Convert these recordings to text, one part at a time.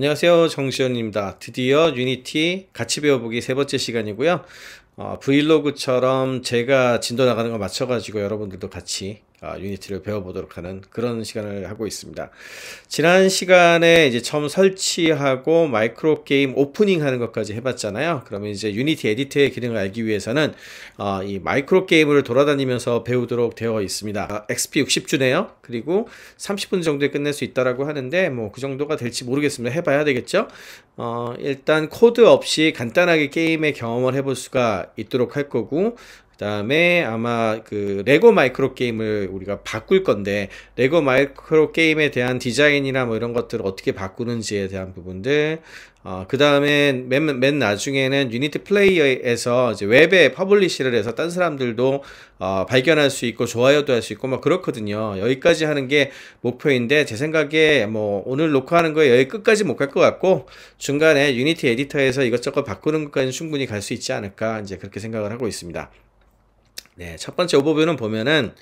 안녕하세요 정시현입니다 드디어 유니티 같이 배워보기 세 번째 시간이고요 어, 브이로그처럼 제가 진도 나가는 거 맞춰 가지고 여러분들도 같이 아, 유니티를 배워보도록 하는 그런 시간을 하고 있습니다. 지난 시간에 이제 처음 설치하고 마이크로 게임 오프닝 하는 것까지 해봤잖아요. 그러면 이제 유니티 에디터의 기능을 알기 위해서는 어, 이 마이크로 게임을 돌아다니면서 배우도록 되어 있습니다. 아, XP 60주네요. 그리고 30분 정도에 끝낼 수 있다라고 하는데 뭐 그 정도가 될지 모르겠습니다. 해봐야 되겠죠. 어, 일단 코드 없이 간단하게 게임의 경험을 해볼 수가 있도록 할 거고 그다음에 아마 그 레고 마이크로 게임을 우리가 바꿀 건데 레고 마이크로 게임에 대한 디자인이나 뭐 이런 것들을 어떻게 바꾸는지에 대한 부분들 어, 그 다음에 맨, 맨 나중에는 유니티 플레이어에서 이제 웹에 퍼블리시를 해서 딴 사람들도 어, 발견할 수 있고 좋아요도 할 수 있고 막 그렇거든요. 여기까지 하는 게 목표인데 제 생각에 뭐 오늘 녹화하는 거에 여기 끝까지 못 갈 것 같고 중간에 유니티 에디터에서 이것저것 바꾸는 것까지 충분히 갈 수 있지 않을까 이제 그렇게 생각을 하고 있습니다. 네, 첫 번째 오버뷰는 보면은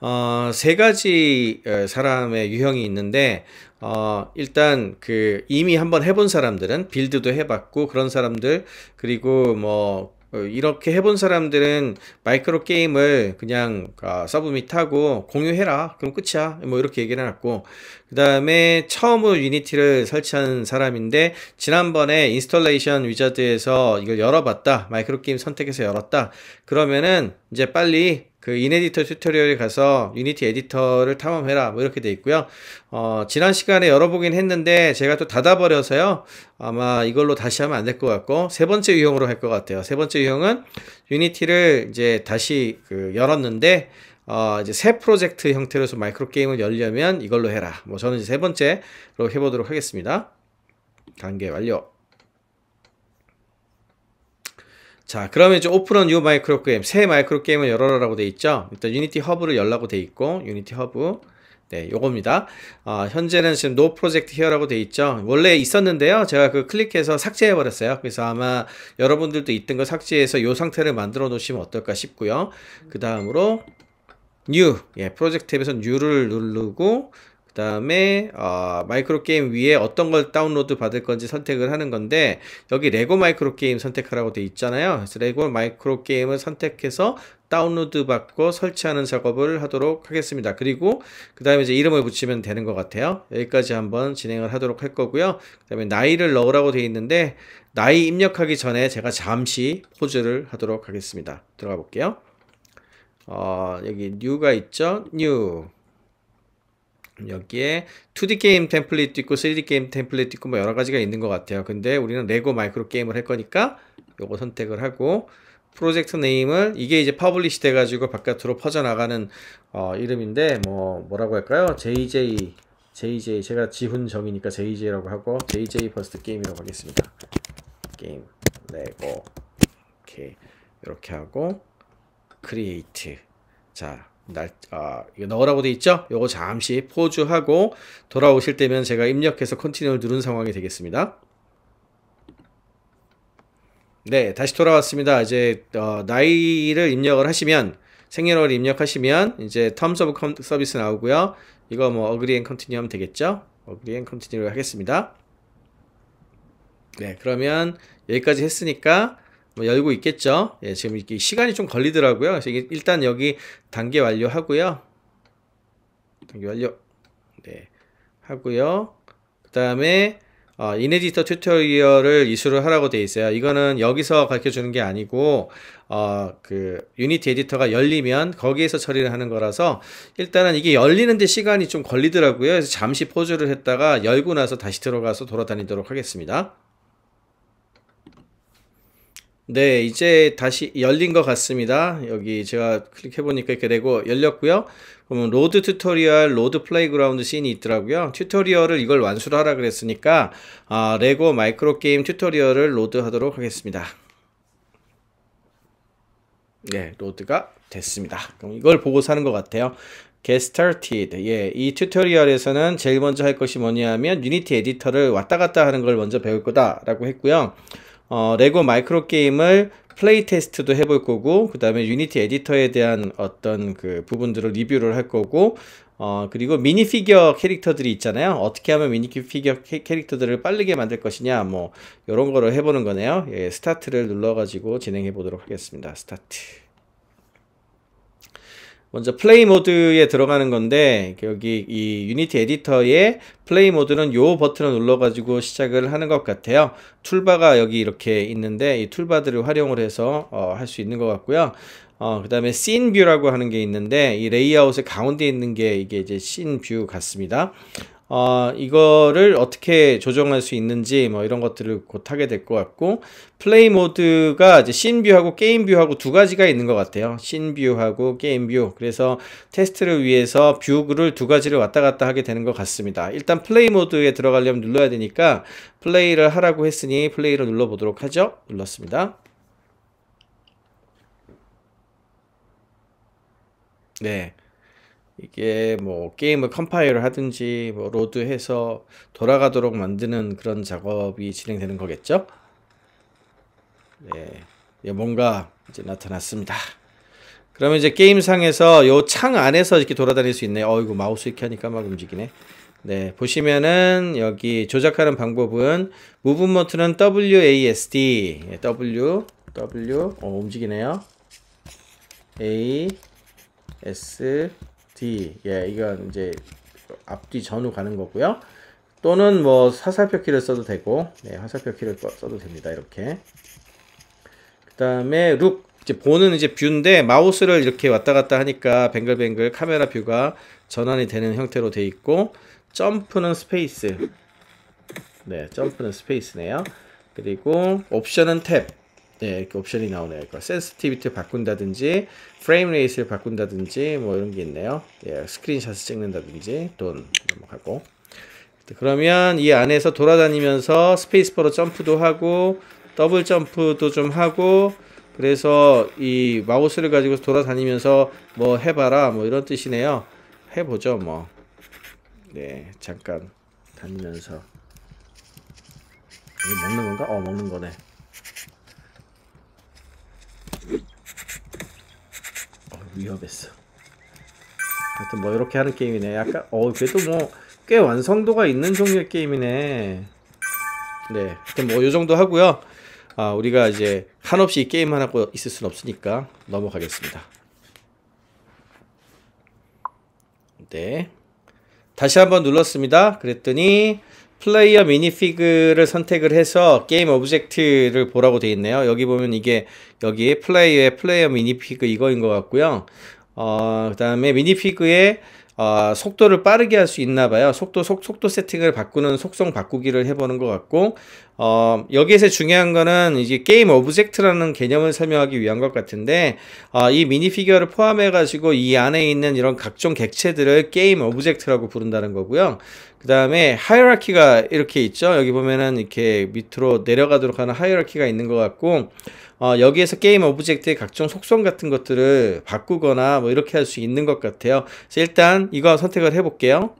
어, 세 가지 어, 사람의 유형이 있는데, 어, 일단 그 이미 한번 해본 사람들은 빌드도 해봤고, 그런 사람들, 그리고 뭐 어, 이렇게 해본 사람들은 마이크로 게임을 그냥 아, 서브밋하고 공유해라. 그럼 끝이야. 뭐 이렇게 얘기를 해놨고 그 다음에 처음으로 유니티를 설치한 사람인데 지난번에 인스톨레이션 위자드에서 이걸 열어봤다. 마이크로 게임 선택해서 열었다. 그러면은 이제 빨리 그 인에디터 튜토리얼에 가서 유니티 에디터를 탐험해라 뭐 이렇게 돼 있고요 어, 지난 시간에 열어보긴 했는데 제가 또 닫아버려서요 아마 이걸로 다시 하면 안 될 것 같고 세 번째 유형으로 할 것 같아요 세 번째 유형은 유니티를 이제 다시 그 열었는데 어, 이제 새 프로젝트 형태로서 마이크로 게임을 열려면 이걸로 해라 뭐 저는 이제 세 번째로 해보도록 하겠습니다 단계 완료 자 그러면 이제 오픈온 유 마이크로 게임 새 마이크로 게임을 열어라라고 돼 있죠 일단 유니티 허브를 열라고 돼 있고 유니티 허브 네 요겁니다 어, 현재는 지금 노 프로젝트 히어라고 돼 있죠 원래 있었는데요 제가 그 클릭해서 삭제해 버렸어요 그래서 아마 여러분들도 있던 거 삭제해서 요 상태를 만들어 놓으시면 어떨까 싶고요 그 다음으로 뉴 예, 프로젝트 앱에서 뉴를 누르고 그 다음에 어, 마이크로 게임 위에 어떤 걸 다운로드 받을 건지 선택을 하는 건데 여기 레고 마이크로 게임 선택하라고 돼 있잖아요 그래서 레고 마이크로 게임을 선택해서 다운로드 받고 설치하는 작업을 하도록 하겠습니다 그리고 그 다음에 이제 이름을 붙이면 되는 것 같아요 여기까지 한번 진행을 하도록 할 거고요 그 다음에 나이를 넣으라고 돼 있는데 나이 입력하기 전에 제가 잠시 포즈를 하도록 하겠습니다 들어가 볼게요 어, 여기 new가 있죠 new 여기에 2D 게임 템플릿도 있고 3D 게임 템플릿도 있고 뭐 여러 가지가 있는 것 같아요. 근데 우리는 레고 마이크로 게임을 할 거니까 요거 선택을 하고 프로젝트 네임을 이게 이제 파블리시 돼가지고 바깥으로 퍼져나가는 어, 이름인데 뭐 뭐라고 할까요? JJ JJ 제가 지훈 정이니까 JJ라고 하고 JJ 퍼스트 게임이라고 하겠습니다. 게임 레고 이렇게 이렇게 하고 크리에이트 자 날, 아, 이거 넣으라고 돼 있죠? 요거 잠시 포즈하고 돌아오실 때면 제가 입력해서 컨티뉴를 누른 상황이 되겠습니다. 네, 다시 돌아왔습니다. 이제 어, 나이를 입력을 하시면 생년월일 입력하시면 이제 텀 서브 서비스 나오고요. 이거 뭐 어그리 앤 컨티뉴 하면 되겠죠? 어그리 앤 컨티뉴를 하겠습니다. 네, 그러면 여기까지 했으니까 뭐 열고 있겠죠. 예, 지금 이게 렇 시간이 좀 걸리더라고요. 그래서 일단 여기 단계 완료하고요. 단계 완료. 네. 하고요. 그 다음에 어, 인에디터 튜토리얼을 이수를 하라고 되어 있어요. 이거는 여기서 가르쳐 주는 게 아니고 어, 그 유니티 에디터가 열리면 거기에서 처리를 하는 거라서 일단은 이게 열리는데 시간이 좀 걸리더라고요. 그래서 잠시 포즈를 했다가 열고 나서 다시 들어가서 돌아다니도록 하겠습니다. 네, 이제 다시 열린 것 같습니다. 여기 제가 클릭해보니까 이렇게 되고 열렸고요. 그러면 로드 튜토리얼, 로드 플레이그라운드 씬이 있더라고요. 튜토리얼을 이걸 완수를 하라 그랬으니까 아, 레고 마이크로 게임 튜토리얼을 로드하도록 하겠습니다. 네, 로드가 됐습니다. 그럼 이걸 보고 사는 것 같아요. Get started. 예, 이 튜토리얼에서는 제일 먼저 할 것이 뭐냐 하면 유니티 에디터를 왔다 갔다 하는 걸 먼저 배울 거다라고 했고요. 어, 레고 마이크로 게임을 플레이 테스트도 해볼 거고 그 다음에 유니티 에디터에 대한 어떤 그 부분들을 리뷰를 할 거고 어 그리고 미니피겨 캐릭터들이 있잖아요 어떻게 하면 미니피겨 캐릭터들을 빠르게 만들 것이냐 뭐 이런 거를 해보는 거네요 예, 스타트를 눌러 가지고 진행해 보도록 하겠습니다 스타트 먼저 플레이 모드에 들어가는 건데 여기 이 유니티 에디터의 플레이 모드는 요 버튼을 눌러가지고 시작을 하는 것 같아요. 툴바가 여기 이렇게 있는데 이 툴바들을 활용을 해서 어, 할 수 있는 것 같고요. 어, 그 다음에 씬 뷰라고 하는 게 있는데 이 레이아웃의 가운데 있는 게 이게 이제 씬 뷰 같습니다. 어, 이거를 어떻게 조정할 수 있는지 뭐 이런 것들을 곧 하게 될 것 같고 플레이 모드가 이제 씬뷰하고 게임뷰하고 두 가지가 있는 것 같아요 신뷰하고 게임뷰 그래서 테스트를 위해서 뷰를 두 가지를 왔다 갔다 하게 되는 것 같습니다 일단 플레이 모드에 들어가려면 눌러야 되니까 플레이를 하라고 했으니 플레이를 눌러 보도록 하죠 눌렀습니다 네 이게 뭐 게임을 컴파일을 하든지 뭐 로드해서 돌아가도록 만드는 그런 작업이 진행되는 거겠죠? 네, 뭔가 이제 나타났습니다. 그러면 이제 게임상에서 요 창 안에서 이렇게 돌아다닐 수 있네요. 어이구 마우스 이렇게 하니까 막 움직이네. 네, 보시면은 여기 조작하는 방법은 무브먼트는 WASD, 예, W, W, 어, 움직이네요. A, S, D 예 이건 이제 앞뒤 전후 가는 거고요 또는 뭐 화살표 키를 써도 되고 네, 화살표 키를 써도 됩니다 이렇게 그 다음에 룩 이제 보는 이제 뷰인데 마우스를 이렇게 왔다 갔다 하니까 뱅글뱅글 카메라 뷰가 전환이 되는 형태로 돼 있고 점프는 스페이스 네 점프는 스페이스네요 그리고 옵션은 탭 네, 이렇게 옵션이 나오네요. 이거 센스티비티 바꾼다든지 프레임 레이스를 바꾼다든지 뭐 이런 게 있네요. 예, 스크린샷을 찍는다든지 돈 넘어가고 그러면 이 안에서 돌아다니면서 스페이스바로 점프도 하고 더블 점프도 좀 하고 그래서 이 마우스를 가지고 돌아다니면서 뭐 해봐라 뭐 이런 뜻이네요. 해보죠 뭐. 네, 잠깐 다니면서 이게 먹는 건가? 어, 먹는 거네. 위험했어. 하여튼 뭐 이렇게 하는 게임이네. 약간 어 그래도 뭐 꽤 완성도가 있는 종류의 게임이네. 네, 하여튼 뭐이 정도 하고요. 아 우리가 이제 한없이 게임만 하고 있을 순 없으니까 넘어가겠습니다. 네. 다시 한번 눌렀습니다. 그랬더니 플레이어 미니피그를 선택을 해서 게임 오브젝트를 보라고 되어 있네요. 여기 보면 이게 여기 플레이어의 플레이어 미니피그 이거인 것 같고요. 어, 그 다음에 미니피그의 어, 속도를 빠르게 할 수 있나 봐요. 속도, 속, 속도 세팅을 바꾸는 속성 바꾸기를 해보는 것 같고, 어, 여기에서 중요한 거는 이제 게임 오브젝트라는 개념을 설명하기 위한 것 같은데, 어, 이 미니피규어를 포함해가지고 이 안에 있는 이런 각종 객체들을 게임 오브젝트라고 부른다는 거고요. 그 다음에 하이라키가 이렇게 있죠. 여기 보면은 이렇게 밑으로 내려가도록 하는 하이라키가 있는 것 같고 어, 여기에서 게임 오브젝트의 각종 속성 같은 것들을 바꾸거나 뭐 이렇게 할 수 있는 것 같아요. 그래서 일단 이거 선택을 해볼게요.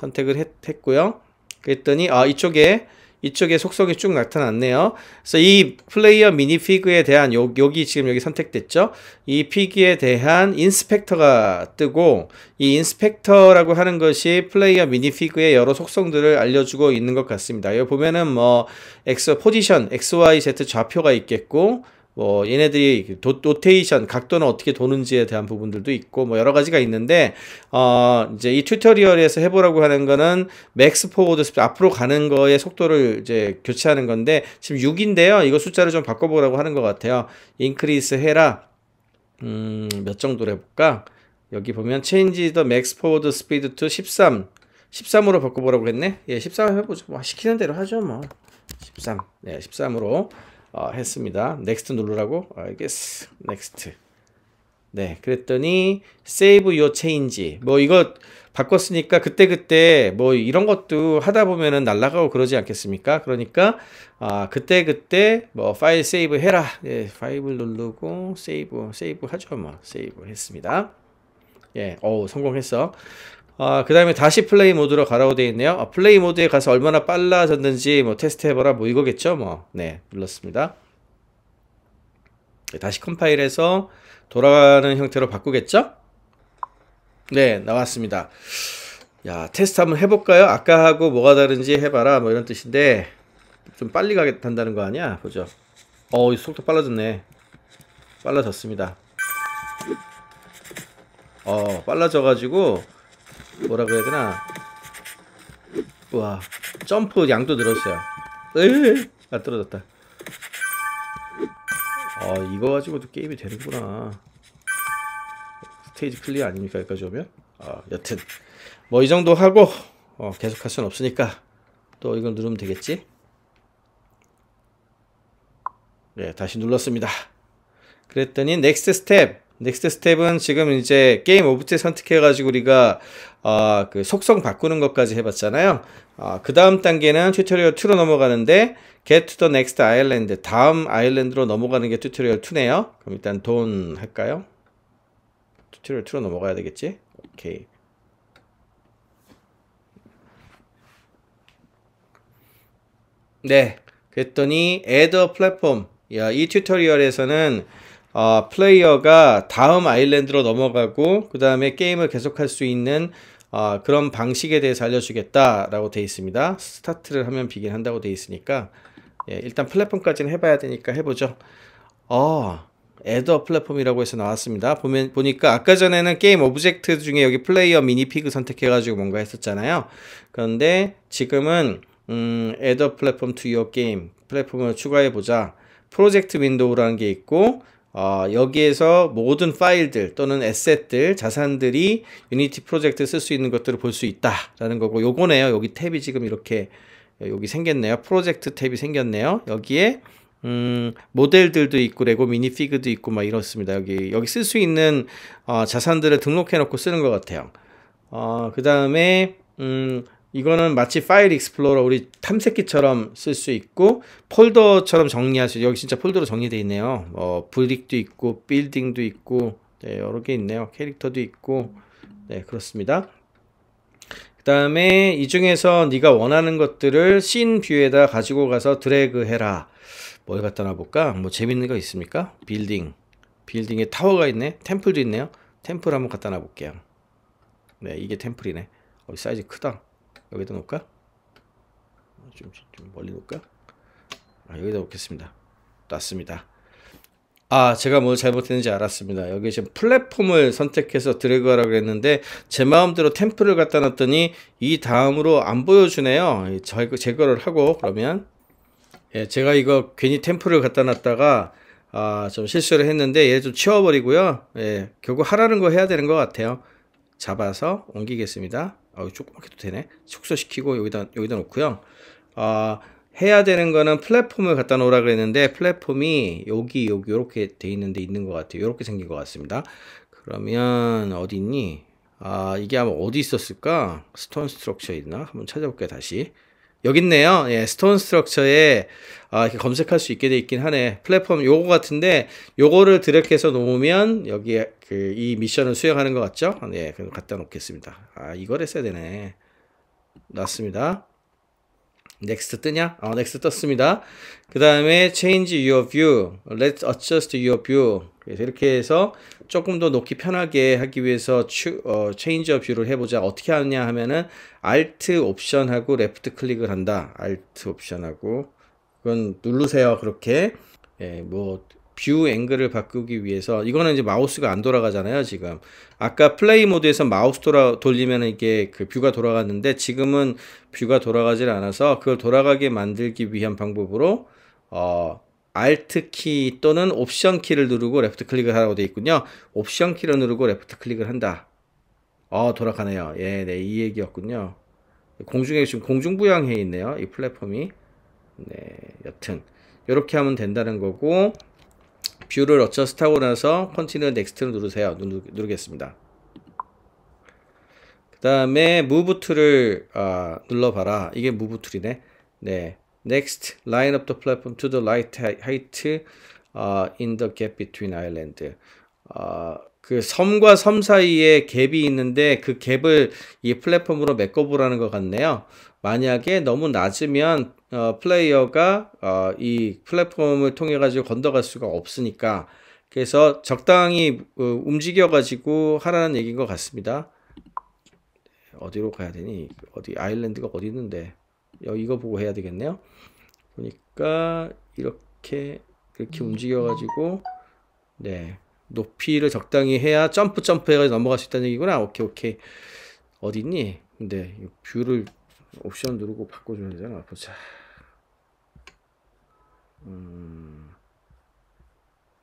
선택을 했, 고요 그랬더니 아 이쪽에 이쪽에 속성이 쭉 나타났네요. 그래서 이 플레이어 미니피그에 대한 요, 여기 지금 여기 선택됐죠. 이 피그에 대한 인스펙터가 뜨고 이 인스펙터라고 하는 것이 플레이어 미니피그의 여러 속성들을 알려주고 있는 것 같습니다. 여기 보면은 뭐 엑스 포지션, XYZ 좌표가 있겠고 뭐 얘네들이 도, 테이션 각도는 어떻게 도는지에 대한 부분들도 있고 뭐 여러 가지가 있는데 어 이제 이 튜토리얼에서 해보라고 하는 거는 맥스 포워드 스피드 앞으로 가는 거의 속도를 이제 교체하는 건데 지금 6인데요 이거 숫자를 좀 바꿔보라고 하는 것 같아요 인크리스 해라 음몇 정도로 해볼까 여기 보면 change the max forward speed to 13 13으로 바꿔보라고 했네 예13 해보죠 뭐 시키는 대로 하죠 뭐13 네, 13으로 어, 했습니다. 넥스트 누르라고? 알겠어. 아, 넥스트. 네, 그랬더니 세이브 요 체인지. 뭐 이거 바꿨으니까 그때그때 그때 뭐 이런 것도 하다 보면은 날라가고 그러지 않겠습니까? 그러니까 아, 그때그때 그때 뭐 파일 세이브 해라. 예, 파일을 누르고 세이브 세이브 하죠, 뭐. 세이브 했습니다. 예, 어우, 성공했어. 아, 그 다음에 다시 플레이 모드로 가라고 되어 있네요. 아, 플레이 모드에 가서 얼마나 빨라졌는지 뭐 테스트 해봐라 뭐 이거겠죠. 뭐, 네, 눌렀습니다. 네, 다시 컴파일해서 돌아가는 형태로 바꾸겠죠? 네, 나왔습니다. 야, 테스트 한번 해볼까요? 아까 하고 뭐가 다른지 해봐라 뭐 이런 뜻인데 좀 빨리 가게 된다는 거 아니야? 보죠. 어, 속도 빨라졌네. 빨라졌습니다. 어, 빨라져가지고 뭐라 고해야 되나 와 점프 양도 늘었어요 으아 떨어졌다 아 이거 가지고도 게임이 되는구나 스테이지 클리어 아닙니까 여기까지 오면 아 여튼 뭐 이 정도 하고 어, 계속 할 수는 없으니까 또 이걸 누르면 되겠지 네 다시 눌렀습니다 그랬더니 넥스트 스텝 넥스트 스텝은 지금 이제 게임 오브젝트 선택해가지고 우리가 어, 그 속성 바꾸는 것까지 해봤잖아요. 어, 그 다음 단계는 튜토리얼 2로 넘어가는데 get to the next island 다음 아일랜드로 넘어가는 게 튜토리얼 2네요. 그럼 일단 돈 할까요? 튜토리얼 2로 넘어가야 되겠지? 오케이. 네. 그랬더니 add a platform. 야, 이 튜토리얼에서는 어, 플레이어가 다음 아일랜드로 넘어가고 그 다음에 게임을 계속할 수 있는 어, 그런 방식에 대해서 알려주겠다라고 되어 있습니다. 스타트를 하면 비긴 한다고 되어 있으니까 예, 일단 플랫폼까지는 해봐야 되니까 해보죠. 어, 애더 플랫폼이라고 해서 나왔습니다. 보면, 보니까 아까 전에는 게임 오브젝트 중에 여기 플레이어 미니피그 선택해가지고 뭔가 했었잖아요. 그런데 지금은, 음, 애더 플랫폼 투 유어 게임 플랫폼을 추가해보자. 프로젝트 윈도우라는 게 있고, 어, 여기에서 모든 파일들 또는 에셋들, 자산들이 유니티 프로젝트 쓸 수 있는 것들을 볼 수 있다라는 거고 요거네요. 여기 탭이 지금 이렇게 여기 생겼네요. 프로젝트 탭이 생겼네요. 여기에 음, 모델들도 있고 레고 미니피그도 있고 막 이렇습니다. 여기 여기 쓸 수 있는 어, 자산들을 등록해 놓고 쓰는 것 같아요. 어, 그 다음에 음, 이거는 마치 파일 익스플로러 우리 탐색기처럼 쓸 수 있고 폴더처럼 정리할 수 있고 여기 진짜 폴더로 정리되어 있네요 어, 브릭도 있고 빌딩도 있고 네, 여러 개 있네요 캐릭터도 있고 네 그렇습니다 그 다음에 이 중에서 네가 원하는 것들을 씬 뷰에다 가지고 가서 드래그 해라 뭘 갖다 놔볼까 뭐 재밌는 거 있습니까 빌딩 빌딩에 타워가 있네 템플도 있네요 템플 한번 갖다 놔볼게요 네 이게 템플이네 어, 사이즈 크다 여기다 놓을까? 좀, 좀 멀리 놓을까? 아, 여기다 놓겠습니다. 놨습니다. 아, 제가 뭘 잘못했는지 알았습니다. 여기 지금 플랫폼을 선택해서 드래그하라고 했는데, 제 마음대로 템플을 갖다 놨더니, 이 다음으로 안 보여주네요. 제거를 하고, 그러면. 예, 제가 이거 괜히 템플을 갖다 놨다가, 아, 좀 실수를 했는데, 얘 좀 치워버리고요. 예, 결국 하라는 거 해야 되는 것 같아요. 잡아서 옮기겠습니다. 아, 어, 조그맣게도 되네. 축소시키고 여기다 여기다 놓고요. 아, 해야 되는 거는 플랫폼을 갖다 놓으라 그랬는데 플랫폼이 여기 여기 이렇게 돼 있는데 있는 것 같아요. 이렇게 생긴 것 같습니다. 그러면 어디 있니? 아 이게 아마 어디 있었을까? 스톤 스트럭처 있나? 한번 찾아볼게요 다시. 여기 있네요. 예, 스톤 스트럭처에 아, 이렇게 검색할 수 있게 돼 있긴 하네. 플랫폼 요거 같은데 요거를 드래그해서 놓으면 여기에 그이 미션을 수행하는 것 같죠? 예, 그럼 갖다 놓겠습니다. 아, 이걸 했어야 되네. 놨습니다. 넥스트 뜨냐? 어, 넥스트 떴습니다. 그 다음에 change your view, let's adjust your view. 그래서 이렇게 해서 조금 더 놓기 편하게 하기 위해서 추, 어, change your view를 해보자. 어떻게 하느냐 하면은 alt 옵션하고 left 클릭을 한다. alt 옵션하고 그건 누르세요. 그렇게 예, 뭐뷰 앵글을 바꾸기 위해서 이거는 이제 마우스가 안 돌아가잖아요 지금 아까 플레이 모드에서 마우스 돌아 돌리면 이게 그 뷰가 돌아갔는데 지금은 뷰가 돌아가질 않아서 그걸 돌아가게 만들기 위한 방법으로 어 Alt 키 또는 옵션 키를 누르고 레프트 클릭을 하라고 되어 있군요 옵션 키를 누르고 레프트 클릭을 한다 어 돌아가네요 예네이 얘기였군요 공중에 지금 공중부양해 있네요 이 플랫폼이 네 여튼 이렇게 하면 된다는 거고 뷰를 어저스타고 나서 컨티뉴 넥스트를 누르세요. 누, 르겠습니다 그 다음에 무브 툴을 아, 눌러봐라. 이게 무브 툴이네. 네. Next, line up the platform to the right height uh, in the gap between island. 아, 그 섬과 섬 사이에 갭이 있는데 그 갭을 이 플랫폼으로 메꿔보라는 것 같네요. 만약에 너무 낮으면 어, 플레이어가 어, 이 플랫폼을 통해 가지고 건너갈 수가 없으니까 그래서 적당히 어, 움직여 가지고 하라는 얘기인 것 같습니다. 어디로 가야 되니? 어디 아일랜드가 어디 있는데? 여 이거 보고 해야 되겠네요. 보니까 이렇게 이렇게 움직여 가지고 네 높이를 적당히 해야 점프 점프 해가지고 넘어갈 수 있다는 얘기구나. 오케이 오케이 어디 있니? 근데 뷰를 옵션 누르고 바꿔주면 되잖아 보자 음,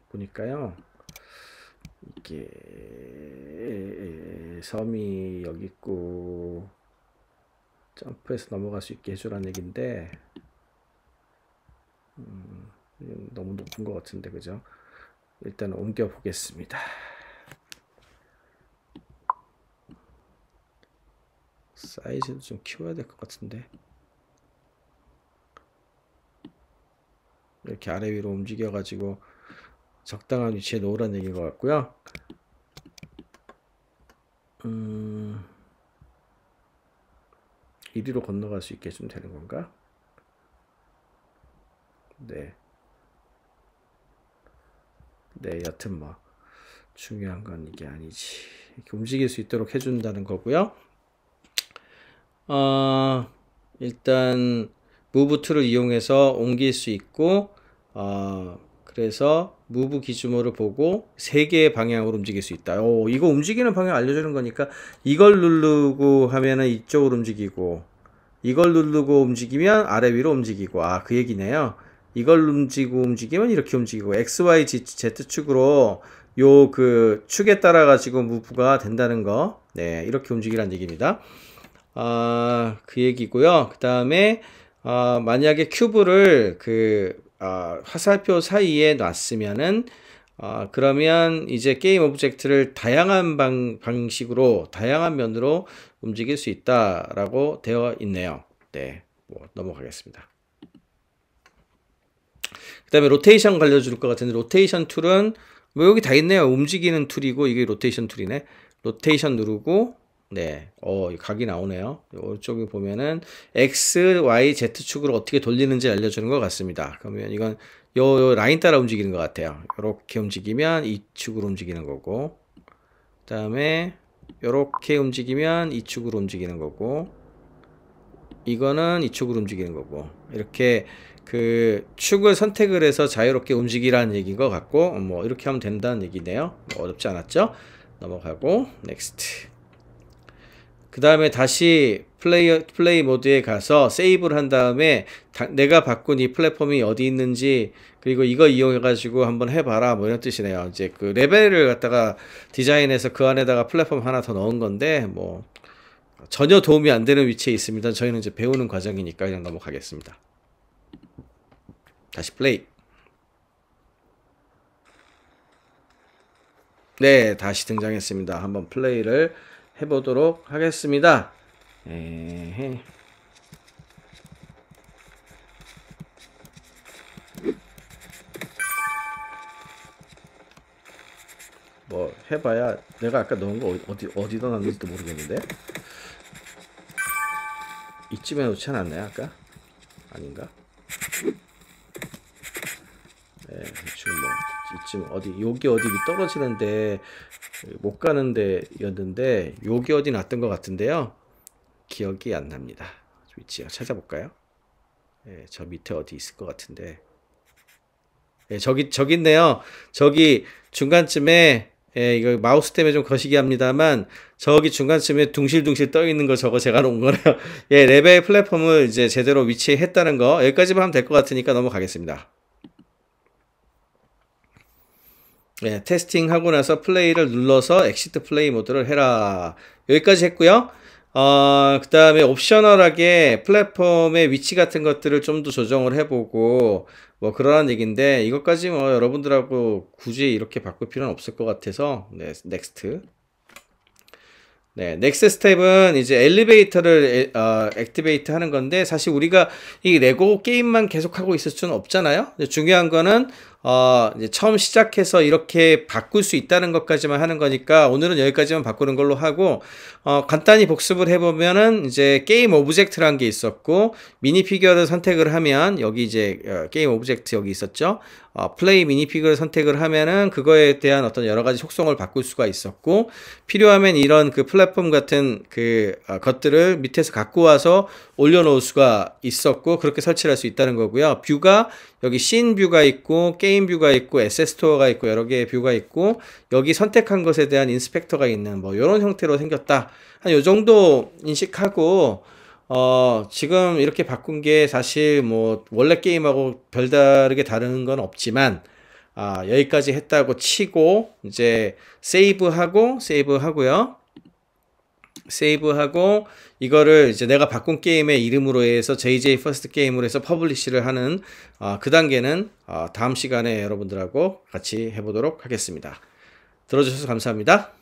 보니까요 이게 섬이 여기 있고 점프해서 넘어갈 수 있게 해주라는 얘긴데 음, 너무 높은 것 같은데 그죠 일단 옮겨 보겠습니다 사이즈도 좀 키워야 될 것 같은데 이렇게 아래 위로 움직여 가지고 적당한 위치에 놓으라는 얘기인 것 같고요 음... 이리로 건너갈 수 있게 좀 되는 건가? 네. 네, 여튼 뭐 중요한 건 이게 아니지. 이렇게 움직일 수 있도록 해준다는 거고요. 어, 일단 무브 v e 를 이용해서 옮길 수 있고 어, 그래서 무브 기준으로 보고 세 개의 방향으로 움직일 수 있다. 오, 이거 움직이는 방향 알려주는 거니까 이걸 누르고 하면은 이쪽으로 움직이고 이걸 누르고 움직이면 아래 위로 움직이고 아 그 얘기네요. 이걸 움직이고 움직이면 이렇게 움직이고 x, y, z 축으로 요 그 축에 따라 가지고 무브가 된다는 거. 네, 이렇게 움직이란 얘기입니다. 아, 그 얘기고요. 그 다음에 아, 만약에 큐브를 그 아, 화살표 사이에 놨으면은 아, 그러면 이제 게임 오브젝트를 다양한 방, 방식으로 다양한 면으로 움직일 수 있다라고 되어 있네요. 네, 뭐 넘어가겠습니다. 그 다음에 로테이션 알려줄 것 같은데 로테이션 툴은 뭐 여기 다 있네요. 움직이는 툴이고 이게 로테이션 툴이네. 로테이션 누르고 네, 어, 각이 나오네요. 이쪽에 보면은 X, Y, Z 축으로 어떻게 돌리는지 알려주는 것 같습니다. 그러면 이건 요, 요 라인 따라 움직이는 것 같아요. 이렇게 움직이면 이 축으로 움직이는 거고, 그 다음에 이렇게 움직이면 이 축으로 움직이는 거고, 이거는 이 축으로 움직이는 거고, 이렇게 그 축을 선택을 해서 자유롭게 움직이라는 얘기인 것 같고, 뭐 이렇게 하면 된다는 얘기네요. 뭐 어렵지 않았죠? 넘어가고, 넥스트. 그 다음에 다시 플레이, 플레이 모드에 가서 세이브를 한 다음에 다, 내가 바꾼 이 플랫폼이 어디 있는지 그리고 이거 이용해가지고 한번 해봐라 뭐 이런 뜻이네요. 이제 그 레벨을 갖다가 디자인해서 그 안에다가 플랫폼 하나 더 넣은 건데 뭐 전혀 도움이 안 되는 위치에 있습니다. 저희는 이제 배우는 과정이니까 그냥 넘어가겠습니다. 다시 플레이. 네, 다시 등장했습니다. 한번 플레이를 해보도록 하겠습니다. 에헤. 뭐 해봐야 내가 아까 넣은 거 어디 어디다 놨는지도 모르겠는데 이쯤에 놓지 않았나요 아까 아닌가? 네, 지금 뭐 이쯤 어디 여기 어디 떨어지는데 못 가는 데였는데 여기 어디 났던 것 같은데요. 기억이 안 납니다. 위치 찾아볼까요? 예, 저 밑에 어디 있을 것 같은데. 예, 저기 저기 있네요. 저기 중간쯤에 예, 이거 마우스 때문에 좀 거시기 합니다만 저기 중간쯤에 둥실둥실 떠 있는 거 저거 제가 놓은 거네요. 예, 레벨 플랫폼을 이제 제대로 위치했다는 거 여기까지만 하면 될 것 같으니까 넘어가겠습니다. 네, 테스팅하고 나서 플레이를 눌러서 엑시트 플레이 모드를 해라. 여기까지 했고요. 어, 그 다음에 옵셔널하게 플랫폼의 위치 같은 것들을 좀 더 조정을 해보고 뭐 그러한 얘기인데 이것까지 뭐 여러분들하고 굳이 이렇게 바꿀 필요는 없을 것 같아서 네, 넥스트 네, 넥스트 스텝은 이제 엘리베이터를 에, 어, 액티베이트 하는 건데 사실 우리가 이 레고 게임만 계속하고 있을 수는 없잖아요. 중요한 거는 어, 이제 처음 시작해서 이렇게 바꿀 수 있다는 것까지만 하는 거니까 오늘은 여기까지만 바꾸는 걸로 하고 어, 간단히 복습을 해보면은 이제 게임 오브젝트라는게 있었고 미니 피규어를 선택을 하면 여기 이제 어, 게임 오브젝트 여기 있었죠 어, 플레이 미니 피규어를 선택을 하면은 그거에 대한 어떤 여러 가지 속성을 바꿀 수가 있었고 필요하면 이런 그 플랫폼 같은 그 어, 것들을 밑에서 갖고 와서 올려놓을 수가 있었고 그렇게 설치를 할 수 있다는 거고요. 뷰가 여기 씬 뷰가 있고 게임 뷰가 있고 에세 스토어가 있고 여러 개의 뷰가 있고 여기 선택한 것에 대한 인스펙터가 있는 뭐 이런 형태로 생겼다. 한 요 정도 인식하고 어, 지금 이렇게 바꾼 게 사실 뭐 원래 게임하고 별다르게 다른 건 없지만 아, 여기까지 했다고 치고 이제 세이브하고 세이브하고요. 세이브하고 이거를 이제 내가 바꾼 게임의 이름으로 해서 JJ 퍼스트 게임으로 해서 퍼블리시를 하는 어, 그 단계는 어, 다음 시간에 여러분들하고 같이 해보도록 하겠습니다. 들어주셔서 감사합니다.